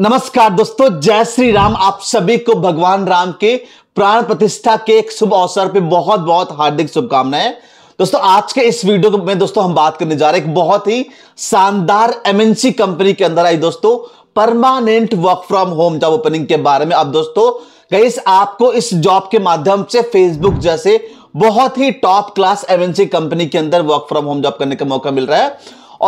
नमस्कार दोस्तों जय श्री राम आप सभी को भगवान राम के प्राण प्रतिष्ठा के एक शुभ अवसर पे बहुत बहुत हार्दिक शुभकामनाएं दोस्तों आज के इस वीडियो में दोस्तों हम बात करने जा रहे हैं एक बहुत ही शानदार एमएनसी कंपनी के अंदर आई दोस्तों permanent work from home job opening के बारे में अब दोस्तों गईस आपको इस जॉब के माध्यम से फेसबुक जैसे बहुत ही टॉप क्लास एमएनसी कंपनी के अंदर वर्क फ्रॉम होम जॉब करने का मौका मिल रहा है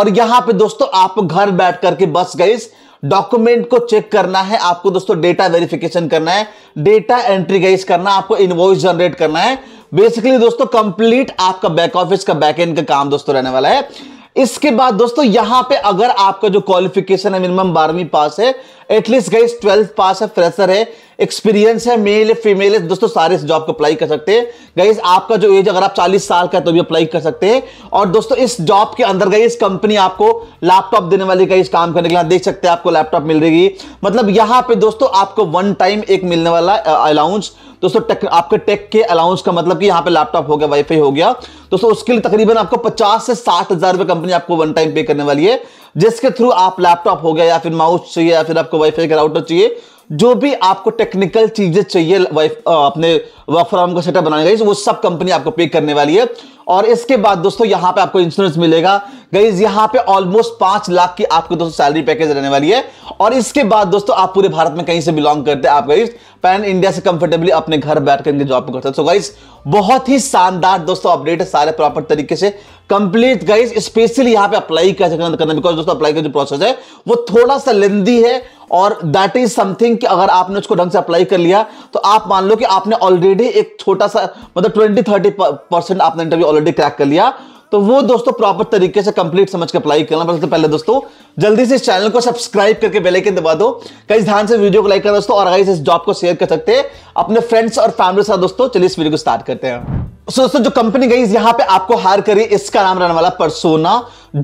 और यहां पे दोस्तों आप घर बैठ करके बस गईस डॉक्यूमेंट को चेक करना है आपको दोस्तों डेटा वेरिफिकेशन करना है डेटा एंट्री गाइस करना है आपको इनवॉइस जनरेट करना है बेसिकली दोस्तों कंप्लीट आपका बैक ऑफिस का बैक एंड का काम दोस्तों रहने वाला है इसके बाद दोस्तों यहां पे अगर आपका जो क्वालिफिकेशन है मिनिमम बारहवीं पास है एटलीस्ट गई ट्वेल्थ पास है फ्रेशर है एक्सपीरियंस है मेल है फीमेल है दोस्तों सारे जॉब को अप्लाई कर सकते हैं गाइस आपका जो एज अगर आप 40 साल का है तो भी अप्लाई कर सकते हैं और दोस्तों इस जॉब के अंदर गाइज कंपनी आपको लैपटॉप देने वाली गाइज काम करने के लिए देख सकते हैं आपको लैपटॉप मिल रही मतलब यहाँ पे दोस्तों आपको वन टाइम एक मिलने वाला अलाउंस दोस्तों टेक आपके टेक के अलाउंस का मतलब कि यहाँ पे लैपटॉप हो गया वाईफाई हो गया दोस्तों उसके लिए तकरीबन आपको पचास से साठ हजार रुपये कंपनी आपको वन टाइम पे करने वाली है जिसके थ्रू आप लैपटॉप हो गया या फिर माउस चाहिए या फिर आपको वाईफाई का राउटर चाहिए जो भी आपको टेक्निकल चीजें चाहिए अपने वर्क फ्रॉम का सेटअप बनाने का वो सब कंपनी आपको पे करने वाली है और इसके बाद दोस्तों यहां पे आपको इंश्योरेंस मिलेगा गईज यहां पे ऑलमोस्ट पांच लाख की आपको दोस्तों सैलरी पैकेज रहने वाली है और इसके बाद दोस्तों आप पूरे भारत में कहीं से बिलोंग करते हैं आप गईज पैन इंडिया से कंफर्टेबली अपने घर बैठ कर जॉब करते हैं सो गाइज बहुत ही शानदार दोस्तों अपडेट है सारे प्रॉपर तरीके से कंप्लीट गाइज स्पेशली यहां पे अप्लाई कर सकते करना बिकॉज दोस्तों अप्लाई का जो प्रोसेस है वो थोड़ा सा लेंदी है और दैट इज समथिंग कि अगर आपने उसको ढंग से अप्लाई कर लिया तो आप मान लो कि आपने ऑलरेडी एक छोटा सा मतलब ट्वेंटी थर्टी परसेंट आपने इंटरव्यू ऑलरेडी क्रैक कर लिया तो वो दोस्तों प्रॉपर तरीके से कंप्लीट समझ के अप्लाई करना सबसे पहले दोस्तों जल्दी से इस चैनल को सब्सक्राइब करके बेल आइकन दबा दो कई ध्यान से वीडियो को लाइक करना दोस्तों और इस जॉब को शेयर कर सकते हैं अपने फ्रेंड्स और फैमिली साथ दोस्तों चलिए इस वीडियो को स्टार्ट करते हैं सो दोस्तों जो कंपनी गई यहां पे आपको हायर करी इसका नाम रहने वाला परसोना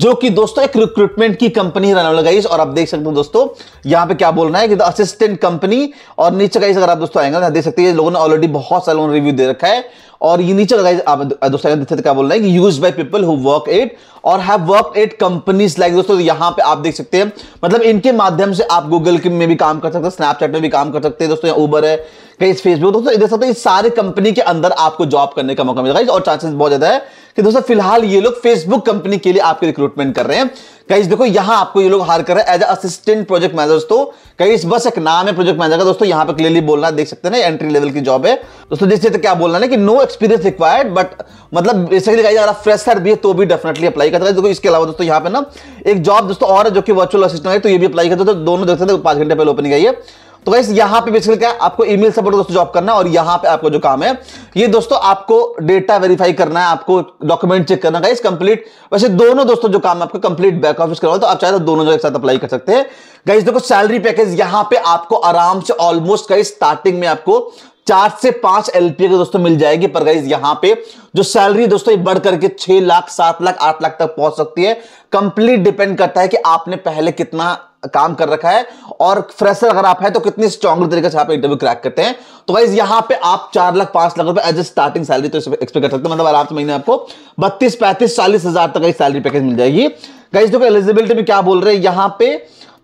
जो कि दोस्तों एक रिक्रूटमेंट की कंपनी रहने रनवल गाइस और आप देख सकते हो दोस्तों यहाँ पे क्या बोलना है कि असिस्टेंट कंपनी और नीचे गाइस अगर आप दोस्तों आएंगे तो देख सकते हैं लोगों ने ऑलरेडी बहुत सारे लोगों ने रिव्यू दे रखा है और ये नीचे गाइस आप दोस्तों देख सकते क्या बोल रहे हैं कि use by people who work at or have work at companies like दोस्तों तो यहाँ पे आप देख सकते हैं मतलब इनके माध्यम से आप गूगल में भी काम कर सकते हैं स्नैपचैट में भी काम कर सकते हैं दोस्तों यहाँ ऊबर है कहीं फेसबुक दोस्तों देख सकते हैं सारे कंपनी के अंदर आपको जॉब करने का मौका मिलेगा और चांसेस बहुत ज्यादा है कि दोस्तों फिलहाल ये लोग फेसबुक कंपनी के लिए आपके रिक्रूटमेंट कर रहे हैं कई देखो यहां आपको ये लोग हार कर रहे हैं एज असिस्टेंट प्रोजेक्ट मैनेजर दोस्तों कई बस एक नाम है प्रोजेक्ट मैनेजर का दोस्तों यहां पर क्लियरली बोलना देख सकते हैं एंट्री लेवल की जॉब है दोस्तों जिससे तो क्या बोलना है कि नो एक्सपीरियंस रिक्वायर्ड बट मतलब बेसिकली अगर फ्रेशर भी है तो भी डेफिनेटली अप्लाई करता है देखो इसके अलावा दोस्तों यहाँ पे ना एक जॉब दोस्तों और जो कि वर्चुअल असिस्टेंट है तो ये भी अप्लाई करते दोनों देख सकते पांच घंटे पहले ओपनिंग गई है तो गाइस यहां पे बेसिकली क्या आपको ईमेल सपोर्ट दोस्तों जॉब करना है और यहां पे आपको जो काम है ये दोस्तों आपको डेटा वेरीफाई करना है आपको डॉक्यूमेंट चेक करना गाइस कंप्लीट वैसे दोनों दोस्तों जो काम है आपका कंप्लीट बैक ऑफिस करवाओ तो आप चाहे तो दोनों जो एक साथ अप्लाई कर सकते हैं गाइस देखो सैलरी पैकेज यहां पे आपको आराम से ऑलमोस्ट गाइस स्टार्टिंग में आपको चार से पांच एलपीए के दोस्तों मिल जाएगी पर गाइज यहां पे जो सैलरी दोस्तों बढ़ करके छह लाख सात लाख आठ लाख तक पहुंच सकती है कंप्लीट डिपेंड करता है कि आपने पहले कितना काम कर रखा है और फ्रेशर अगर आप है तो कितनी स्ट्रॉग तरीके से आप इंटरव्यू क्रैक करते हैं तो वाइज यहाँ पे आप चार लाख पांच लाख रुपए एज ए स्टार्टिंग सैलरी तो एक्सपेक्ट कर सकते हैं मतलब आराम से महीने आपको बत्तीस पैंतीस चालीस हजार तक तो सैलरी पैकेज मिल जाएगी गाइज देखो एलिजिबिलिटी में क्या बोल रहे हैं यहाँ पे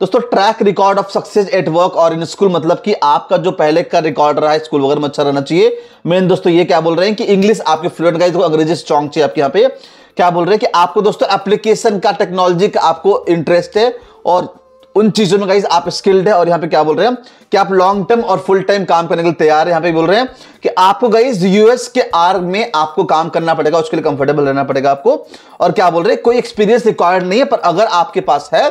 दोस्तों track record of success at work or in school मतलब कि आपका जो पहले का रिकॉर्ड रहा है स्कूल वगैरह में अच्छा रहना चाहिए मेन दोस्तों ये क्या बोल रहे हैं कि इंग्लिश आपके फ्लुएंट गाइज तो अंग्रेजी स्ट्रॉन्ग चाहिए आपके यहाँ पे क्या बोल रहे हैं कि आपको दोस्तों एप्लीकेशन का टेक्नोलॉजी का आपको इंटरेस्ट है और उन चीजों में गाइज आप स्किल्ड है और यहाँ पे क्या बोल रहे हैं कि आप लॉन्ग टर्म और फुल टाइम काम करने के लिए तैयार है यहाँ पे बोल रहे हैं कि आपको गाइज यूएस के आर में आपको काम करना पड़ेगा उसके लिए कंफर्टेबल रहना पड़ेगा आपको और क्या बोल रहे हैं कोई एक्सपीरियंस रिक्वायर्ड नहीं है पर अगर आपके पास है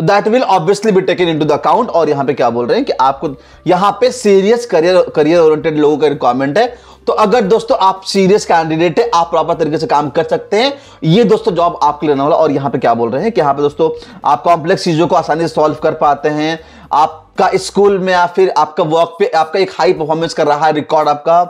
that will obviously be taken into the account और यहां पे क्या बोल रहे हैं कि आपको यहां पे सीरियस करियर करियर ओरिएंटेड लोगों का रिक्वायरमेंट है तो अगर दोस्तों आप सीरियस कैंडिडेट है आप प्रॉपर तरीके से काम कर सकते हैं ये दोस्तों जॉब आपके लिए वाला और यहां पे क्या बोल रहे हैं कि यहां पे दोस्तों आप कॉम्प्लेक्स चीज़ों को आसानी से सॉल्व कर पाते हैं आपका स्कूल में या फिर आपका वर्क पे आपका एक हाई परफॉर्मेंस कर रहा है रिकॉर्ड आपका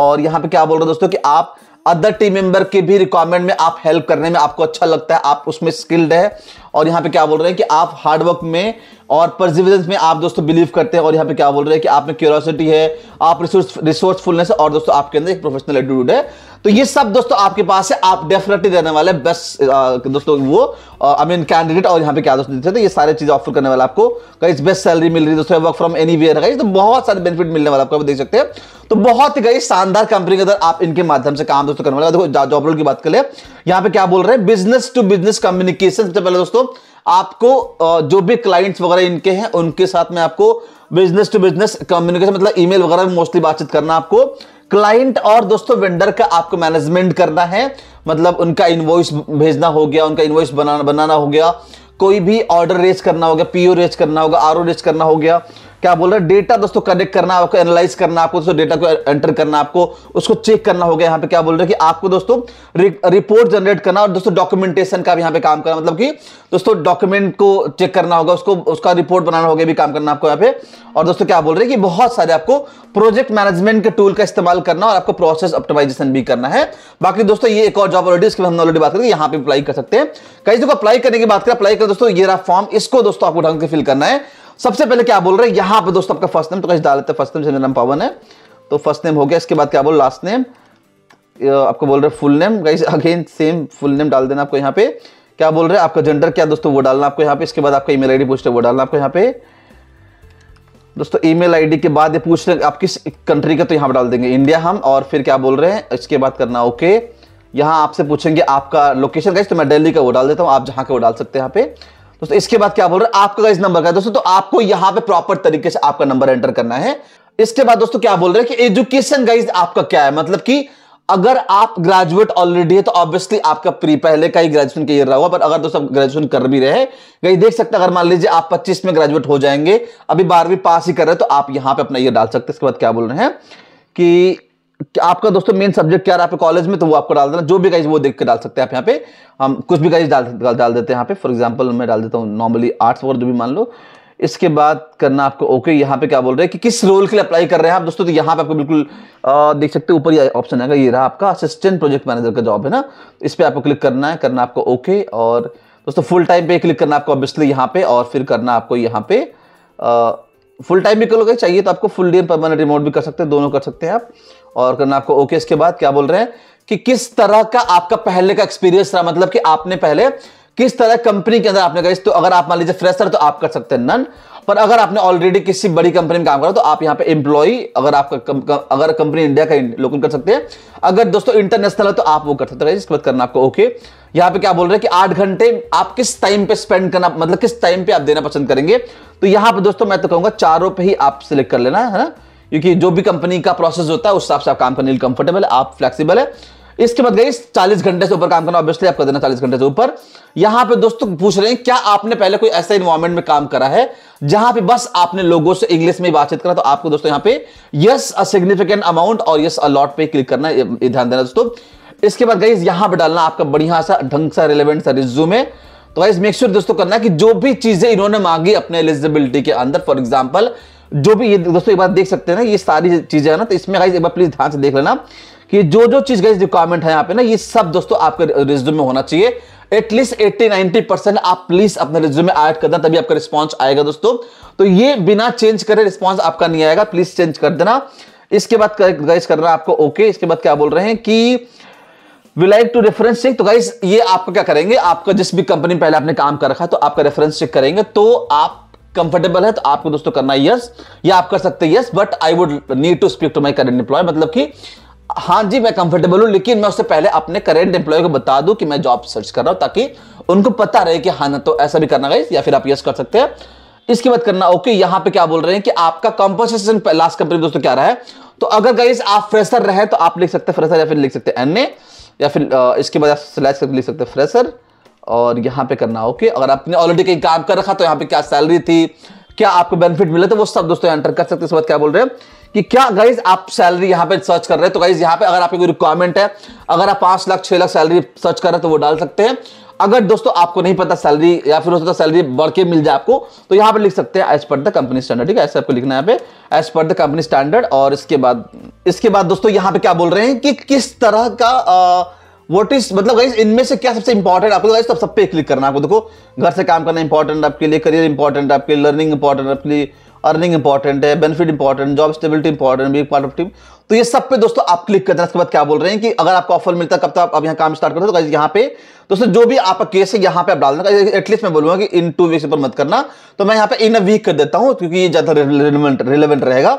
और यहाँ पे क्या बोल रहे हैं दोस्तों कि आप अदर टीम मेंबर के भी रिक्वायरमेंट में आप हेल्प करने में आपको अच्छा लगता है आप उसमें स्किल्ड है और यहाँ पे क्या बोल रहे हैं कि आप हार्डवर्क में और परजिविजेंस में आप दोस्तों बिलीव करते हैं और यहाँ पे क्या बोल रहे हैं कि आप में क्यूरोसिटी है आप रिसोर्सफुलनेस और दोस्तों आपके अंदर एक प्रोफेशनल एटीट्यूड है तो ये सब दोस्तों आपके पास है आप डेफिनेटली देने वाले बेस्ट दोस्तों वो आई मीन कैंडिडेट और यहाँ पे क्या दोस्तों देते तो ये सारे चीज़ ऑफर करने वाला आपको गाइस बेस्ट सैलरी मिल रही है दोस्तों work from anywhere guys तो बहुत सारे बेनिफिट मिलने वाला आपको देख सकते हैं तो बहुत ही गई शानदार कंपनी के अंदर आप इनके माध्यम से काम दोस्तों करने वाले देखो जॉब रोल की बात करें यहाँ पे क्या बोल रहे हैं बिजनेस टू बिजनेस कम्युनिकेशन सबसे पहले दोस्तों आपको जो भी क्लाइंट्स वगैरह इनके हैं उनके साथ में आपको बिजनेस टू बिजनेस कम्युनिकेशन मतलब ईमेल वगैरह में मोस्टली बातचीत करना आपको क्लाइंट और दोस्तों वेंडर का आपको मैनेजमेंट करना है मतलब उनका इन्वॉइस भेजना हो गया उनका इन्वॉइस बनाना बनाना हो गया कोई भी ऑर्डर रेस करना होगा पीओ रेस करना होगा आरओ रेज करना हो गया क्या बोल रहे हैं डेटा दोस्तों कनेक्ट करना आपको एनालाइज करना आपको दोस्तों डेटा को एंटर करना आपको उसको चेक करना होगा यहाँ पे क्या बोल रहे हैं कि आपको दोस्तों रिपोर्ट जनरेट करना और दोस्तों डॉक्यूमेंटेशन का भी यहाँ पे काम करना मतलब कि दोस्तों डॉक्यूमेंट को चेक करना होगा उसको उसका रिपोर्ट बनाना होगा भी काम करना आपको यहाँ पे और दोस्तों क्या बोल रहे हैं कि बहुत सारे आपको प्रोजेक्ट मैनेजमेंट के टूल का इस्तेमाल करना और आपको प्रोसेस ऑप्टिमाइजेशन भी करना है बाकी दोस्तों ये एक और जॉब ऑलरेडी इसकी हम ऑलरेडी बात करें यहाँ पे अप्लाई कर सकते हैं कई दोस्तों अप्लाई करने की बात करें अप्लाई कर दोस्तों ये रहा फॉर्म इसको दोस्तों आपको ढंग से फिल करना है सबसे पहले क्या बोल रहे हैं यहां पे दोस्तों आपका फर्स्ट नेम तो कैसे डाल लेते हैं फर्स्ट नेम से नाम पवन है तो फर्स्ट नेम हो गया इसके बाद क्या बोल लास्ट नेम आपको बोल रहे हैं full name guys again same full name डाल देना आपको यहाँ पे क्या बोल रहे हैं आपका जेंडर क्या दोस्तों वो डालना आपको यहाँ पे इसके बाद आपका ईमेल आईडी पूछ रहे वो डालना आपको यहाँ पे दोस्तों ईमेल आईडी के बाद ये पूछ रहे आप किस कंट्री का तो यहाँ पे डाल देंगे इंडिया हम और फिर क्या बोल रहे हैं इसके बाद करना ओके यहाँ आपसे पूछेंगे आपका लोकेशन गाइज तो मैं दिल्ली का वो डाल देता हूँ आप जहाँ का वो डाल सकते हैं यहाँ पे दोस्तों इसके बाद क्या बोल रहे हैं आपका इस नंबर का दोस्तों तो आपको यहां पे प्रॉपर तरीके से आपका नंबर एंटर करना है इसके बाद दोस्तों क्या बोल रहे हैं कि एजुकेशन गाइज आपका क्या है मतलब कि अगर आप ग्रेजुएट ऑलरेडी है तो ऑब्वियसली आपका प्री पहले का ही ग्रेजुएशन का ईयर रहा हुआ पर अगर दोस्तों ग्रेजुएशन कर भी रहे गई देख सकते अगर मान लीजिए आप 25 में ग्रेजुएट हो जाएंगे अभी बारहवीं पास ही कर रहे हैं तो आप यहां पे अपना ईयर डाल सकते हैं इसके बाद क्या बोल रहे हैं कि आपका दोस्तों मेन सब्जेक्ट क्या रहा है कॉलेज में तो वो आपको डाल देना जो भी गाइज वो देख के डाल सकते हैं आप यहाँ पे हम कुछ भी गाइज डाल डाल देते हैं यहाँ पे फॉर एग्जाम्पल मैं डाल देता हूँ नॉर्मली आर्ट्स वगैरह जो भी मान लो इसके बाद करना आपको ओके okay, यहाँ पे क्या बोल रहे हैं कि किस रोल के लिए अप्लाई कर रहे हैं आप दोस्तों तो यहाँ पे आपको बिल्कुल देख सकते हैं ऊपर ये ऑप्शन आएगा ये रहा आपका असिस्टेंट प्रोजेक्ट मैनेजर का जॉब है ना इस पर आपको क्लिक करना है करना आपको ओके okay, और दोस्तों फुल टाइम पे क्लिक करना आपको ऑब्वियसली यहाँ पे और फिर करना आपको यहाँ पे आ, फुल टाइम भी करोगे चाहिए तो आपको फुल डे परमानेंट रिमोट भी कर सकते हैं दोनों कर सकते हैं आप और करना आपको ओके इसके बाद क्या बोल रहे हैं कि किस तरह का आपका पहले का एक्सपीरियंस रहा मतलब कि आपने पहले किस तरह कंपनी के अंदर आपने कहा तो अगर आप मान लीजिए फ्रेशर तो आप कर सकते हैं नन पर अगर आपने ऑलरेडी किसी बड़ी कंपनी में काम करा तो आप यहाँ पे इंप्लॉई अगर आपका कम, कम, अगर कंपनी इंडिया का लोकन कर सकते हैं अगर दोस्तों इंटरनेशनल है तो आप वो कर सकते हैं इसके बाद करना आपको ओके यहाँ पे क्या बोल रहे हैं कि आठ घंटे आप किस टाइम पे स्पेंड करना मतलब किस टाइम पे आप देना पसंद करेंगे तो यहाँ पे दोस्तों मैं तो कहूंगा चारों पे ही आप सिलेक्ट कर लेना है ना क्योंकि जो भी कंपनी का प्रोसेस होता है उस हिसाब से आप काम करने के लिए कंफर्टेबल है आप फ्लेक्सिबल है इसके बाद गई चालीस घंटे से ऊपर काम करना ऑब्वियसली आप कर देना चालीस घंटे से ऊपर यहां पे दोस्तों पूछ रहे हैं क्या आपने पहले कोई ऐसा इन्वायरमेंट में काम करा है जहां पे बस आपने लोगों से इंग्लिश में बातचीत करा तो आपको दोस्तों यहां पे यस अ सिग्निफिकेंट अमाउंट और यस अलॉट पे क्लिक करना ध्यान देना दोस्तों इसके बाद गई यहां पर डालना आपका बढ़िया सा ढंग सा रिलेवेंट सा रिज्यूमे तो गाइज मेक श्योर दोस्तों करना कि जो भी चीजें इन्होंने मांगी अपने एलिजिबिलिटी के अंदर फॉर एग्जाम्पल जो भी ये दोस्तों एक बार देख सकते हैं ना ये सारी चीजें है ना तो इसमें गाइज एक बार प्लीज ध्यान से देख लेना कि जो जो चीज गाइज रिक्वायरमेंट है यहाँ पे ना ये सब दोस्तों आपके रिज्यूम में होना चाहिए एटलीस्ट एट्टी नाइनटी परसेंट आप प्लीज अपने रिज्यूम में एड कर देना तभी आपका रिस्पॉन्स आएगा दोस्तों तो ये बिना चेंज करे रिस्पॉन्स आपका नहीं आएगा प्लीज चेंज कर देना इसके बाद गाइज कर रहा आपको ओके इसके बाद क्या बोल रहे हैं कि we like to reference check तो गाइज ये आपका क्या करेंगे आपका जिस भी कंपनी में पहले आपने काम कर रखा है तो आपका रेफरेंस चेक करेंगे तो आप कंफर्टेबल है तो आपको दोस्तों करना है यस या आप कर सकते हैं yes but I would need to speak to my current employ मतलब कि हाँ जी मैं कंफर्टेबल हूं लेकिन मैं उससे पहले अपने करेंट एम्प्लॉय को बता दूं कि मैं जॉब सर्च कर रहा हूं ताकि उनको पता रहे कि हाँ ना तो ऐसा भी करना गाइस या फिर आप यस कर सकते हैं इसके बाद करना ओके यहां पे क्या बोल रहे हैं कि आपका कॉम्पोसेशन लास्ट कंपनी दोस्तों क्या रहा है तो अगर गाइस आप फ्रेशर रहे तो आप लिख सकते हैं फ्रेशर या फिर लिख सकते हैं एन या फिर इसके बाद आप स्लैश लिख सकते हैं फ्रेशर और यहाँ पे करना ओके अगर आपने ऑलरेडी कहीं काम कर रखा तो यहाँ पे क्या सैलरी थी क्या आपको बेनिफिट मिले थे तो वो सब दोस्तों एंटर कर सकते हैं क्या बोल रहे हैं कि क्या गाइज आप सैलरी यहाँ पे सर्च कर रहे हैं तो गाइज यहाँ पे अगर आपकी कोई रिक्वायरमेंट है अगर आप पांच लाख छह लाख सैलरी सर्च कर रहे हैं तो वो डाल सकते हैं अगर दोस्तों आपको नहीं पता सैलरी या फिर दोस्तों सैलरी बढ़ के मिल जाए आपको तो यहाँ पे लिख सकते हैं as per the company standard ठीक है ऐसे आपको लिखना है यहाँ पे as per the company standard और इसके बाद इसके बाद दोस्तों यहाँ पे क्या बोल रहे हैं कि किस तरह का आ, वट इज मतलब इनमें से क्या सबसे इंपॉर्टेंट आपको गाइस सब सब पे क्लिक करना आपको देखो घर से काम करना इंपॉर्टेंट आपके लिए करियर इंपॉर्टेंट आपके लिए लर्निंग इंपॉर्टेंट आपके लिए अर्निंग इंपॉर्टेंट है benefit important job stability important be part of team तो ये सब पे दोस्तों आप क्लिक करते हैं उसके बाद क्या बोल रहे हैं कि अगर आपको ऑफर मिलता है कब तक आप अब यहाँ काम स्टार्ट करते हो तो यहाँ पे दोस्तों जो भी आपका केस है यहाँ पे आप डाल देना एटलीस्ट मैं बोलूंगा कि इन टू वीक्स पर मत करना तो मैं यहाँ पे इन अ वीक कर देता हूँ क्योंकि ये ज्यादा रिलेवेंट रिलेवेंट रहेगा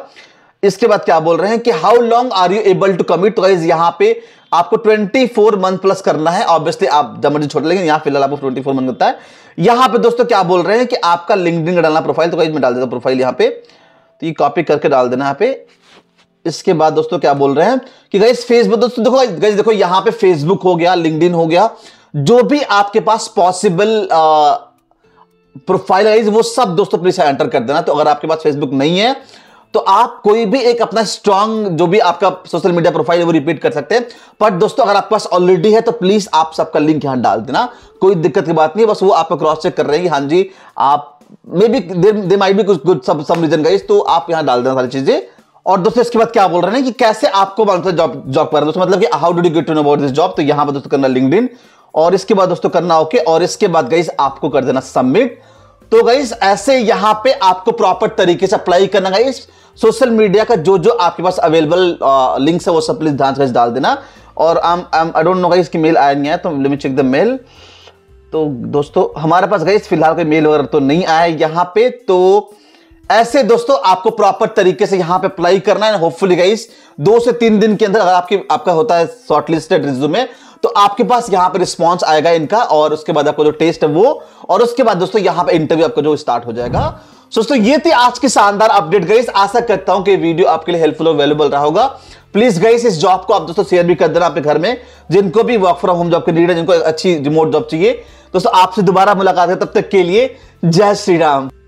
इसके बाद क्या बोल रहे हैं कि how long are you able to commit तो यहाँ पे आपको 24 मंथ प्लस करना है ऑब्वियसली आप जब मर्जी छोड़ लेकिन यहां फिलहाल आपको 24 मंथ करता है यहां पे दोस्तों क्या बोल रहे हैं कि आपका लिंकडिन डालना प्रोफाइल तो मैं डाल देता प्रोफाइल यहां पे तो ये कॉपी करके डाल देना यहां पे इसके बाद दोस्तों क्या बोल रहे हैं कि गाइज फेसबुक दोस्तों देखो गाइज देखो यहां पर फेसबुक हो गया लिंकडिन हो गया जो भी आपके पास पॉसिबल प्रोफाइल वो सब दोस्तों प्लीज एंटर कर देना तो अगर आपके पास फेसबुक नहीं है तो आप कोई भी एक अपना स्ट्रांग जो भी आपका सोशल मीडिया प्रोफाइल है वो रिपीट कर सकते हैं बट दोस्तों अगर आपके पास ऑलरेडी है तो प्लीज आप सबका लिंक यहां डाल देना कोई दिक्कत की बात नहीं बस वो आप क्रॉस चेक कर रहे हैं हाँ जी आप मे बी दे माई भी कुछ गुड सम रीजन गाइस तो आप यहां डाल देना सारी चीजें और दोस्तों इसके बाद क्या बोल रहे हैं कि कैसे आपको जॉब जॉब कर दोस्तों मतलब कि how do get to know about this job तो यहां पर दोस्तों करना लिंकड और इसके बाद दोस्तों करना ओके और इसके बाद गाइज आपको कर देना सबमिट तो गाइज ऐसे यहां पे आपको प्रॉपर तरीके से अप्लाई करना गाइज सोशल मीडिया का जो जो आपके पास अवेलेबल लिंक्स है वो सब प्लीज ध्यान से डाल देना और आई डोंट नो गाइस की मेल आया नहीं आया तो let me check the mail तो दोस्तों हमारे पास गई फिलहाल कोई मेल वगैरह तो नहीं आया यहाँ पे तो ऐसे दोस्तों आपको प्रॉपर तरीके से यहाँ पे अप्लाई करना है होपफुली गाइस दो से तीन दिन के अंदर अगर आपकी आपका होता है शॉर्ट लिस्टेड रिज्यूमे तो आपके पास यहाँ पे रिस्पांस आएगा इनका और उसके बाद आपको जो टेस्ट है वो और उसके बाद दोस्तों यहाँ पे इंटरव्यू आपका जो स्टार्ट हो जाएगा दोस्तों ये थी आज की शानदार अपडेट गई आशा करता हूं कि वीडियो आपके लिए हेल्पफुल और वैल्यूबल रहा होगा प्लीज गई इस जॉब को आप दोस्तों शेयर भी कर देना आपके घर में जिनको भी वर्क फ्रॉम होम जॉब के लीडर जिनको अच्छी रिमोट जॉब चाहिए दोस्तों आपसे दोबारा मुलाकात है तब तक के लिए जय श्री राम